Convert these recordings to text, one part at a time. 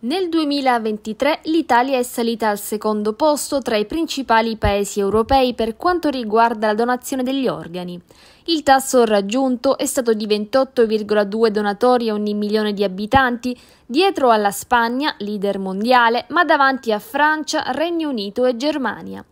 Nel 2023 l'Italia è salita al secondo posto tra i principali paesi europei per quanto riguarda la donazione degli organi. Il tasso raggiunto è stato di 28,2 donatori ogni milione di abitanti, dietro alla Spagna, leader mondiale, ma davanti a Francia, Regno Unito e Germania.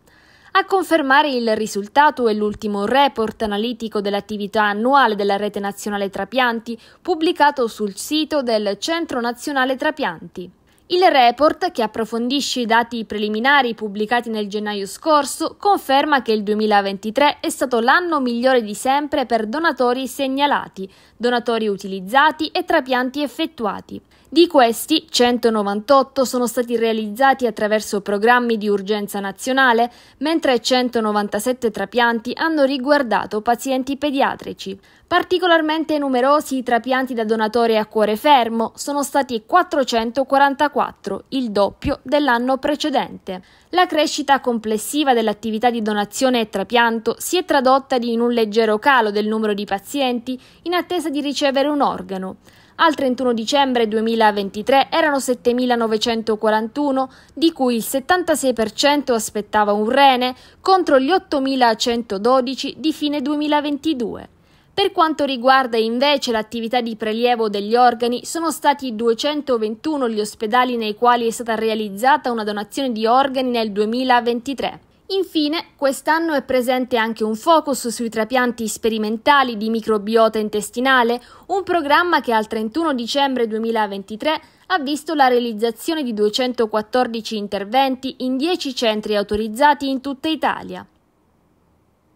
A confermare il risultato è l'ultimo report analitico dell'attività annuale della Rete Nazionale Trapianti, pubblicato sul sito del Centro Nazionale Trapianti. Il report, che approfondisce i dati preliminari pubblicati nel gennaio scorso, conferma che il 2023 è stato l'anno migliore di sempre per donatori segnalati, donatori utilizzati e trapianti effettuati. Di questi, 198 sono stati realizzati attraverso programmi di urgenza nazionale, mentre 197 trapianti hanno riguardato pazienti pediatrici. Particolarmente numerosi i trapianti da donatore a cuore fermo sono stati 444 2004, il doppio dell'anno precedente. La crescita complessiva dell'attività di donazione e trapianto si è tradotta in un leggero calo del numero di pazienti in attesa di ricevere un organo. Al 31 dicembre 2023 erano 7.941, di cui il 76% aspettava un rene, contro gli 8.112 di fine 2022. Per quanto riguarda invece l'attività di prelievo degli organi, sono stati 221 gli ospedali nei quali è stata realizzata una donazione di organi nel 2023. Infine, quest'anno è presente anche un focus sui trapianti sperimentali di microbiota intestinale, un programma che al 31 dicembre 2023 ha visto la realizzazione di 214 interventi in 10 centri autorizzati in tutta Italia.